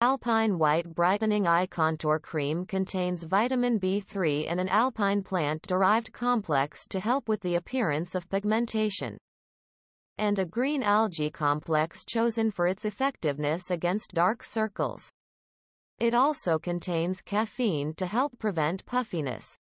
Alpine White Brightening Eye Contour Cream contains vitamin B3 and an alpine plant-derived complex to help with the appearance of pigmentation. And a green algae complex chosen for its effectiveness against dark circles. It also contains caffeine to help prevent puffiness.